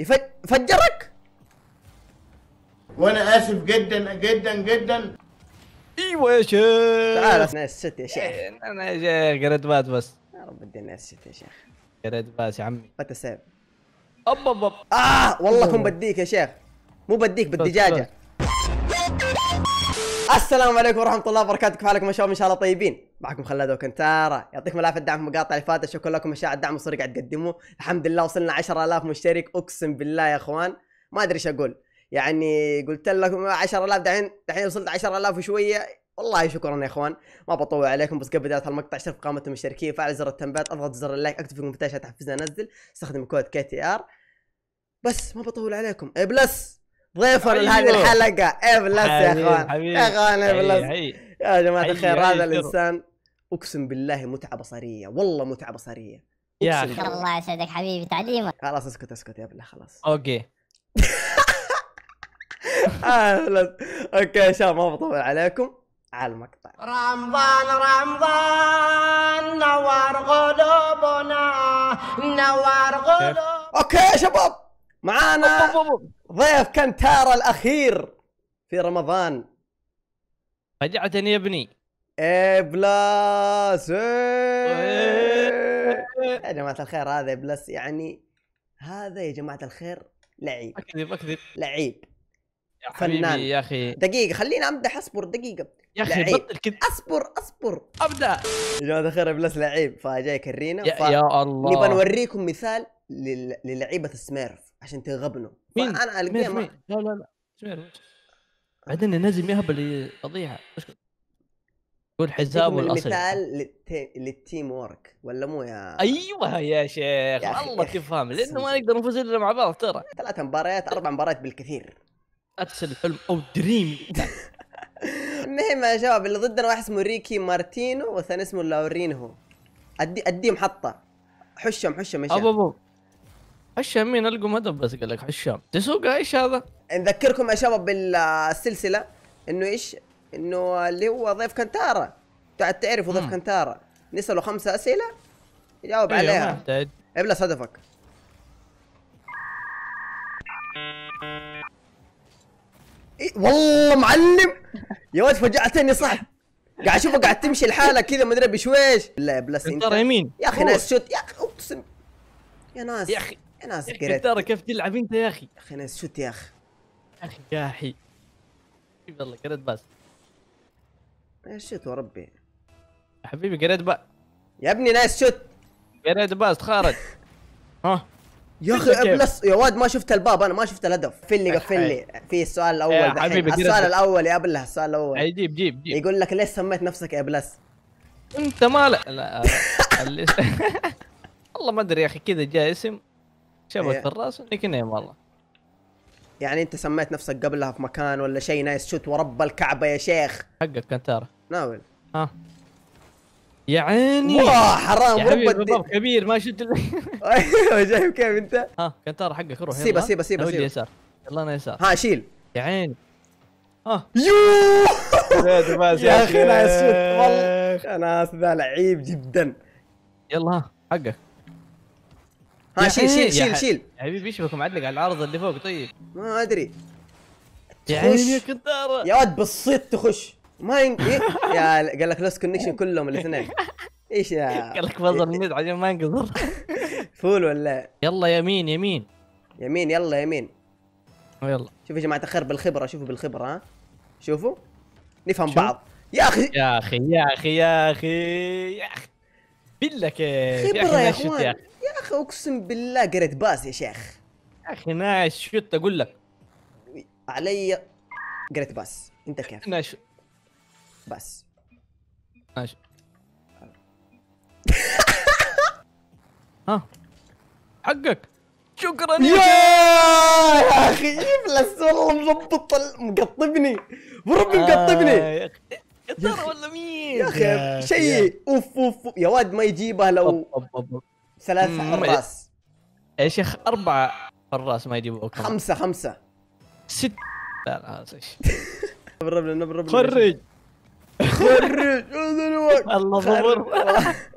يفجرك وانا اسف جدا جدا جدا ايوه يا شيخ تعال اسمع الست يا شيخ إيه، انا يا شيخ قريت بات بس يا رب الدنيا الست يا شيخ قريت بات يا عمي متى سيب اب اب اب اه والله كنت بديك يا شيخ مو بديك بالدجاجه السلام عليكم ورحمه الله وبركاته كيف حالكم يا شباب ان شاء الله طيبين معكم خلاد وكنتارا يعطيكم العافيه الدعم في المقاطع اللي فاتت شكرا لكم اشياء الدعم الصوري قاعد تقدموه الحمد لله وصلنا 10000 مشترك اقسم بالله يا اخوان ما ادري ايش اقول يعني قلت لكم 10000 دحين دحين وصلت 10000 وشويه والله شكرا يا اخوان ما بطول عليكم بس قبل بدايه المقطع شرف قائمه المشتركين فعل زر التنبيهات اضغط زر اللايك اكتب في الكومنتات تحفزنا انزل استخدم كود كي تي ار بس ما بطول عليكم اي بلس ضيفنا لهذه أيوه. الحلقه اي بلس يا اخوان يا اخوان اي بلس يا جماعه الخير هذا الانسان اقسم بالله متعه بصريه والله متعه بصريه يا اخي الله يسعدك حبيبي تعليمك خلاص اسكت اسكت يا ابله خلاص اوكي اوكي يا شباب ما بطول عليكم على المقطع رمضان رمضان نوار قلوبنا نوار قلوبنا اوكي يا شباب معانا ضيف كنتارا الاخير في رمضان فجعة يا ابني ابلاس إيه. يا جماعة الخير هذا ابلاس يعني هذا يا جماعة الخير لعيب اكذب اكذب لعيب يا فنان يا اخي دقيقة خليني امدح اصبر دقيقة يا اخي بطل كذب اصبر اصبر ابدا يا جماعة الخير ابلاس لعيب فجاي كرينا يا, ف... يا الله نبغى نوريكم مثال لل... للعيبة السميرف عشان تغبنه مين؟ فانا مين؟ ما... لا لا لا بعدين النازم يهبل يضيع قول الحزام والاصل مثال للتيم وورك ولا مو يا ايوه يا شيخ والله تفهم لانه ما نقدر نفوز الا مع بعض ترى ثلاث مباريات اربع مباريات بالكثير ارسل الحلم او دريم المهم يا شباب اللي ضدنا واحد اسمه ريكي مارتينو والثاني اسمه لاورينهو ادي اديهم حطه حشهم حشهم ايش ابو ابو هشام مين القوا مدب بس قال لك هشام تسوق ايش هذا؟ نذكركم يا شباب بالسلسله انه ايش؟ انه اللي هو ضيف كنتارا تعرفوا ضيف كنتارا نساله خمسه اسئله يجاوب إيه، عليها ابلس هدفك إيه والله معلم يا ولد فجعتني صح قاعد اشوفه قاعد تمشي لحالك كذا ما ادري بشويش لا يا بلس انت يمين يا اخي ناس شوت يا اخي اقسم يا ناس يا اخي يا ناس قريت ترى كيف تلعب انت يا اخي اخي ناس شوت يا اخي اخي يا اخي والله قريت باس شوت وربي يا حبيبي قريت با يا ابني نايس شوت قريت باس خارج ها يا اخي ابلس يا واد ما شفت الباب انا ما شفت الهدف قفل لي قفل لي في السؤال الاول دحين السؤال الاول يا ابله السؤال الاول جيب جيب جيب يقول لك ليش سميت نفسك يا ابلس انت مالك لا آه، والله ما ادري يا اخي كذا جاء اسم شبك إيه. الراس نيك نيم والله يعني انت سميت نفسك قبلها في مكان ولا شيء نايس شوت ورب الكعبه يا شيخ حقك كنتارا ناول ها يا عيني واه حرام رب كبير ما شفت ايوه شايف كيف انت؟ ها كنتارا حقك روح سيبه سيبه سيبه سيبه يسار يلا انا يسار ها شيل يا عيني ها يو يا اخي نايس شوت والله انا هذا لعيب جدا يلا ها حقك ها شيل شيل شيل شيل حبيبي ايش بكم معلق على العارضه اللي فوق طيب ما ادري يا عيني يا ولد بالصيت تخش ما ين... إيه؟ يا قال لك لوس كونكشن كلهم الاثنين ايش يا قال لك فضل ميد عشان ما ينقذر فول ولا يلا يمين يمين يمين يلا يمين يلا شوفوا يا جماعه الخير بالخبره شوفوا بالخبره ها شوفوا نفهم شوف. بعض يا اخي يا اخي يا اخي يا اخي يا اخي بالله كيف خبره يا, يا اخي اخي اقسم بالله قريت باس يا شيخ يا اخي ناش شو اقول لك علي قريت باس انت كيف؟ ناش بس ناش ها حقك شكرا يا, يا اخي يفلس والله مظبط مقطبني وربي آه، مقطبني يا اخي يا ترى ولا مين يا اخي شيء اوف اوف يا واد ما يجيبها لو أب أب أب. ثلاث حراس يا شيخ اربعه حراس ما أوكي خمسه خمسه ست لا لا ايش له نبرب خرج خرج الله صبر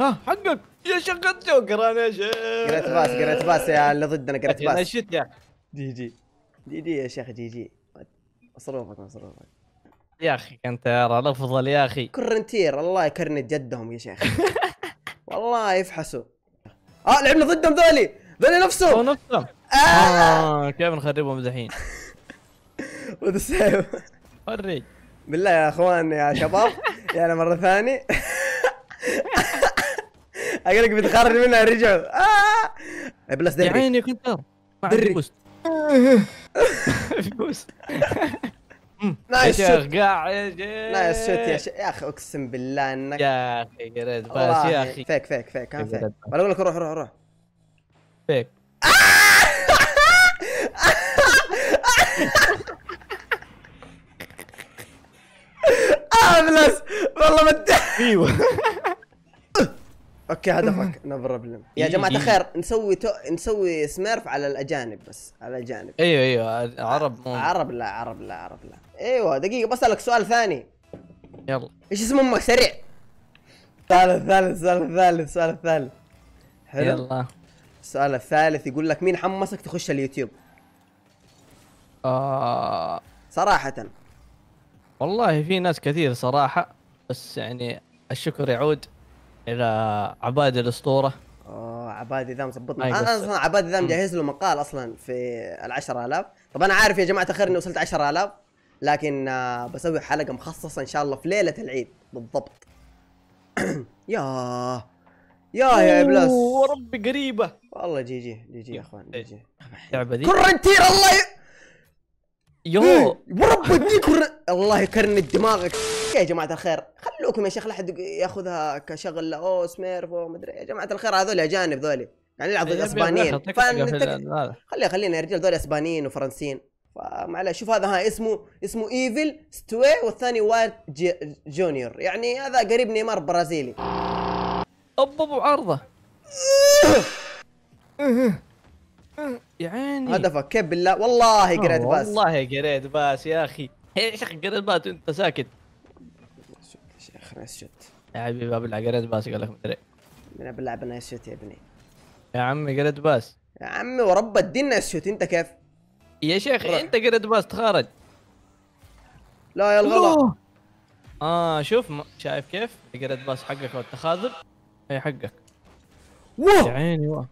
ها حقك يا شيخ قد جوكر انا يا شيخ قريت باس قريت باس يا اللي ضدنا قريت باس نشيت يا جي جي جي جي يا شيخ جي جي مصروفك مصروفك يا اخي انت يا الافضل يا اخي كرنتير الله يكرنت جدهم يا شيخ والله يفحصوا اه لعبنا ضدهم ذولي ذولي نفسهم هو نفسه اه, آه، كيف نخربهم دحين وذا سيف فرج بالله يا اخوان يا شباب يعني مره ثانيه اقول لك بتخرج منها رجعوا آه. بلس دري يا عيني كنت دري بوست في بوست نايس شوت قاعد نايس شوت يا شيخ يا اخي اقسم بالله انك يا اخي ريد باس يا اخي فيك فيك فيك ها فيك انا اقول لك روح روح روح فيك ابلس آه، والله مدح ايوه اوكي هدفك نو بروبلم يا جماعه الخير نسوي تو... نسوي سميرف على الاجانب بس على الاجانب ايوه ايوه عرب مو. عرب لا عرب لا عرب لا ايوه دقيقه بسالك سؤال ثاني يلا ايش اسم امك سريع ثالث ثالث سؤال ثالث السؤال الثالث حلو يلا السؤال الثالث يقول لك مين حمسك تخش اليوتيوب؟ آه صراحة والله في ناس كثير صراحة بس يعني الشكر يعود الى عبادي الاسطوره اوه عبادي ذا مظبطنا أيوة. انا اصلا عبادي ذا مجهز له مقال اصلا في ال 10000 طب انا عارف يا جماعه الخير اني وصلت 10000 لكن آه، بسوي حلقه مخصصه ان شاء الله في ليله العيد بالضبط يا يا يا ابلاس وربي قريبه والله جي جي جي جي يا اخوان جي جي اللعبه دي كورنتير الله ي... يو إيه، وربي اديك الله يكرن دماغك يا جماعه الخير خلوكم يا شيخ لا حد ياخذها كشغل اوه سميرفو ما ادري يا جماعه الخير هذول اجانب ذولي يعني يلعبوا ضد اسبانيين خلي خلينا يا رجال ذول اسبانيين وفرنسيين فمعلش شوف هذا ها اسمه اسمه ايفل ستوي والثاني وايت جونيور يعني هذا قريب نيمار برازيلي اب ابو عرضه يا عيني هدفك كيف بالله والله آه، قريت باس والله قريت باس يا اخي يا شيخ قريت باس انت ساكت نايس شوت يا حبيبي قبل جاريت باس قال لك مدري انا بلعب نايس شوت يا ابني يا عمي جاريت باس يا عمي ورب الدين نايس شوت انت كيف يا شيخ رح. انت جاريت باس تخرج لا يا الغلا اه شوف شايف كيف جاريت باس حقك والتخاذل هي إيه، حقك يا عيني ووه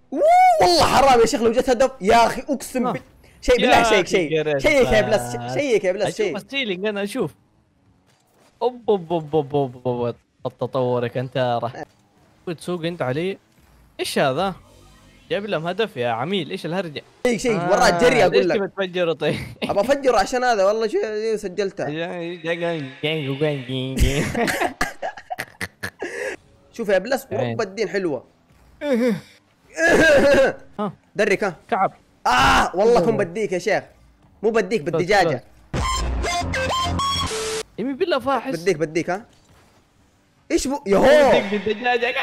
والله حرام يا شيخ لو جت هدف يا اخي اقسم آه. بالله شيء بالله شيء شيء شيء يا بلس شيء يا بلس شيء اشوف انا اشوف اوب اوب اوب اوب اوب, أوب. تطورك انت راح تسوق انت علي ايش هذا؟ جايب لهم هدف يا عميل ايش الهرجه؟ شيء شيء آه وراه جري اقول لك بتفجره طيب؟ ابى افجره عشان هذا والله شو سجلته شوف يا بلس ورب الدين حلوه درك ها كعب اه والله كم بديك يا شيخ مو بديك بالدجاجه يمين بالله فاحش بديك بديك ها ايش بو يهو بديك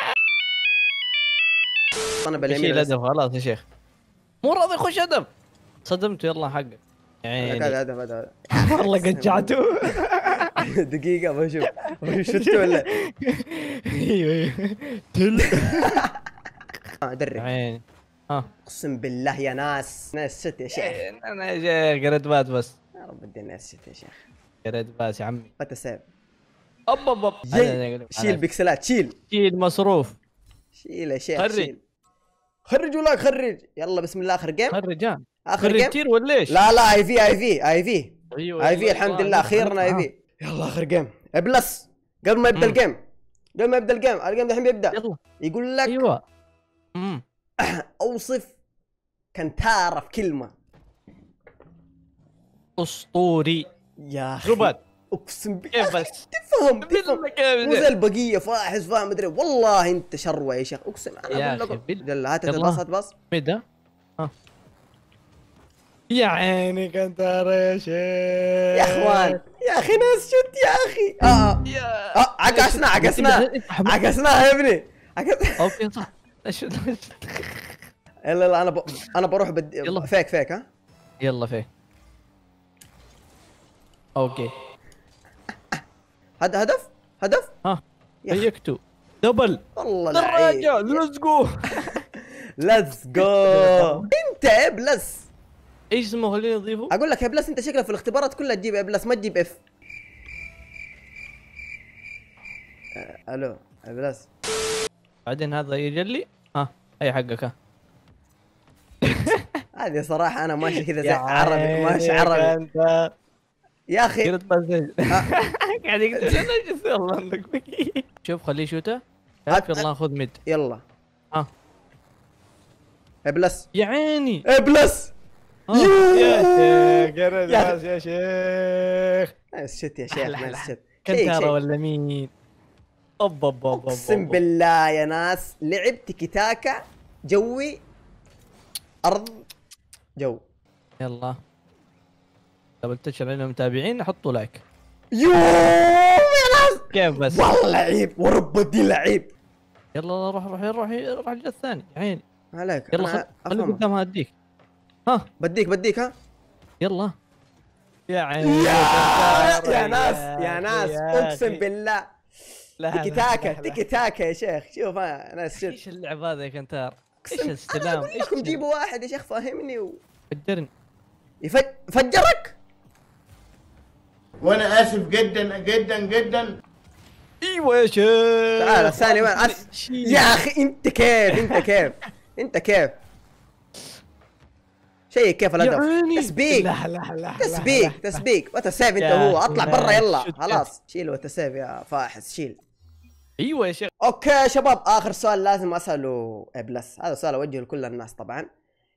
انا باليمين ادم خلاص يا شيخ مو راضي يخش هدف صدمته يلا حقك يعني هذا هدف هذا والله قد جعته دقيقة بشوف شفته ولا ايوه ايوه تل ادرك آه، عيني اقسم بالله يا ناس ناس ست يا شيخ إيه، انا يا شيخ قريت بس يا رب الدنيا ست يا شيخ يا ريت باس يا عمي متى اب اب اب شيل بيكسلات شيل شيل مصروف شيل يا شيخ خرج خرج ولا خرج يلا بسم الله اخر جيم خرج اخر خرج جيم كثير ولا ايش؟ لا لا اي في اي في اي في أيوة اي أيوة، في الحمد أيوة. لله خيرنا اي في يلا اخر جيم بلس قبل ما يبدا الجيم قبل ما يبدا الجيم الجيم الحين بيبدا يلا يقول لك ايوه اوصف كنتارة في كلمة اسطوري يا اخي روبات اقسم بالله كيف بس تفهم تفهم مو زي البقيه فاحص فاهم مدري والله انت شروه يا شيخ اقسم انا اقول هات الباص هات باص يا عيني كنت يا شيخ يا اخوان يا اخي ناس شت يا اخي اه اه, آه، عكسنا عكسنا عكسنا يا ابني اوكي صح يلا يلا انا انا بروح فيك فيك ها يلا فيك اوكي هذا هدف هدف ها ضيقته دبل والله الرجال ليتس جو ليتس جو انت ايه بلس ايش اسمه خليني اضيفه اقول لك ايه بلس انت شكلك في الاختبارات كلها تجيب ايه بلس ما تجيب اف أه، الو ايه بلس بعدين هذا يجلي ها اي حقك ها هذه صراحه انا ماشي كذا زي عربي ماشي عربي يا اخي آه. قاعد يتنجس شوف خليه يشوته ياك الله خذ مد يلا ها ابلس يا عيني ابلس آه. يا شيخ يا شيخ شيخ يا شيخ إيه، الشت كنتارا ولا مين اوب اوب اوب اقسم بالله يا ناس لعب تيكي تاكا جوي ارض جو يلا قبل تشر علينا متابعين حطوا لايك يوووو يا ناس كيف بس والله لعيب ورب دي لعيب يلا روح روح روح روح الجهه الثانيه عيني عليك يلا خليك قدام هديك ها بديك بديك ها يلا يا عيني يا, يا ناس يا ناس اقسم بالله تيكي تاكا تيكي تاكا يا شيخ شوف انا ناس شوف ايش اللعب هذا يا كنتار ايش السلام ايش جيبوا واحد يا شيخ فاهمني و... فجرني يفجرك وانا اسف جدا جدا جدا ايوه يا شيخ تعال ثاني يا اخي انت كيف انت كيف انت كيف شيء كيف الهدف تسبيق تسبيق تسبيق وات سيف انت هو اطلع برا يلا خلاص شيل سيف يا فاحص شيل ايوه يا شيخ اوكي يا شباب اخر سؤال لازم اساله ابلس هذا سؤال اوجهه لكل الناس طبعا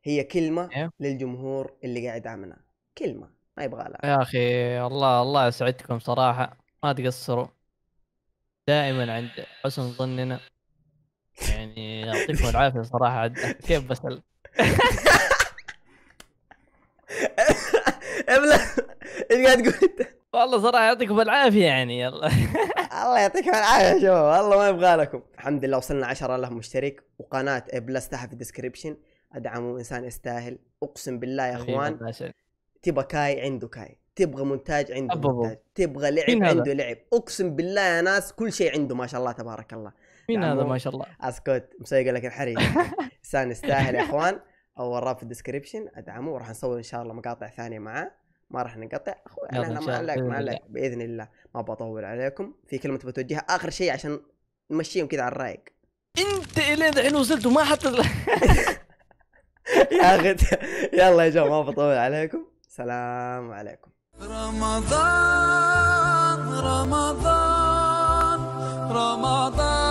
هي كلمه إيه؟ للجمهور اللي قاعد يدعمنا كلمه ما يبغى لها يا اخي الله الله يسعدكم صراحه ما تقصروا دائما عند حسن ظننا يعني يعطيكم العافيه صراحه كيف بس ابلا ايش قاعد تقول انت؟ والله صراحه يعطيكم العافيه يعني يلا الله يعطيكم العافيه يا شباب والله ما يبغى لكم الحمد لله وصلنا 10000 مشترك وقناه ابلس تحت في الديسكربشن ادعموا انسان يستاهل اقسم بالله يا اخوان تبغى كاي عنده كاي تبغى مونتاج عنده مونتاج تبغى لعب عنده لعب اقسم بالله يا ناس كل شيء عنده ما شاء الله تبارك الله مين هذا ما شاء الله اسكت مسوي لك الحريق سان يستاهل يا اخوان اول رابط في الديسكربشن ادعمه وراح نصور ان شاء الله مقاطع ثانيه معاه ما راح نقطع اخوي انا, ما عليك ما عليك باذن الله ما بطول عليكم في كلمه بتوجهها اخر شيء عشان نمشيهم كذا على الرايق انت الين دحين وصلت وما حطيت يا اخي يلا يا جماعه ما بطول عليكم سلام عليكم رمضان رمضان رمضان